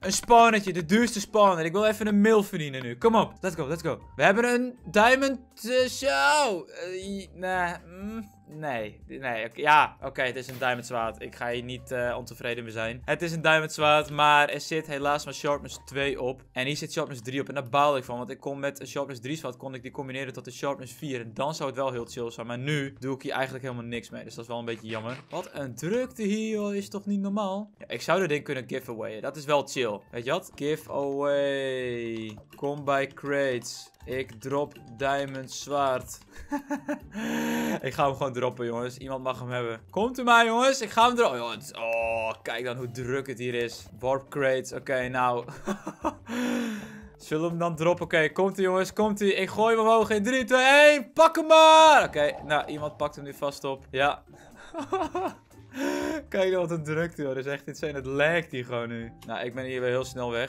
Een spawnetje, de duurste spawner. Ik wil even een mil verdienen nu. Kom op, let's go, let's go. We hebben een diamond eh, show. Eh, mm, nee, nee, ja, oké, het is een diamond zwaard. Ik ga hier niet eh, ontevreden mee zijn. Het is een diamond zwaard, maar er zit helaas maar sharpness 2 op. En hier zit sharpness 3 op en daar baal ik van. Want ik kon met een sharpness 3 zwaard, kon ik die combineren tot een sharpness 4. En dan zou het wel heel chill zijn. Maar nu doe ik hier eigenlijk helemaal niks mee. Dus dat is wel een beetje jammer. Wat een drukte hier, joh. Is toch niet normaal? Ja, ik zou dit ding kunnen giveawayen. Dat is wel chill. Weet je wat? away. Kom bij crates. Ik drop diamond zwaard. ik ga hem gewoon droppen, jongens. Iemand mag hem hebben. Komt u maar, jongens. Ik ga hem droppen. Oh, oh kijk dan hoe druk het hier is. Warp crates. Oké, nou. Zullen we hem dan droppen? Oké, komt hij, jongens, komt hij? Ik gooi hem omhoog in 3, 2, 1. Pak hem maar! Oké, nou, iemand pakt hem nu vast op. Ja. Kijk nou wat een drukte, hoor. Dat is echt insane. Het lijkt hier gewoon nu. Nou, ik ben hier weer heel snel weg.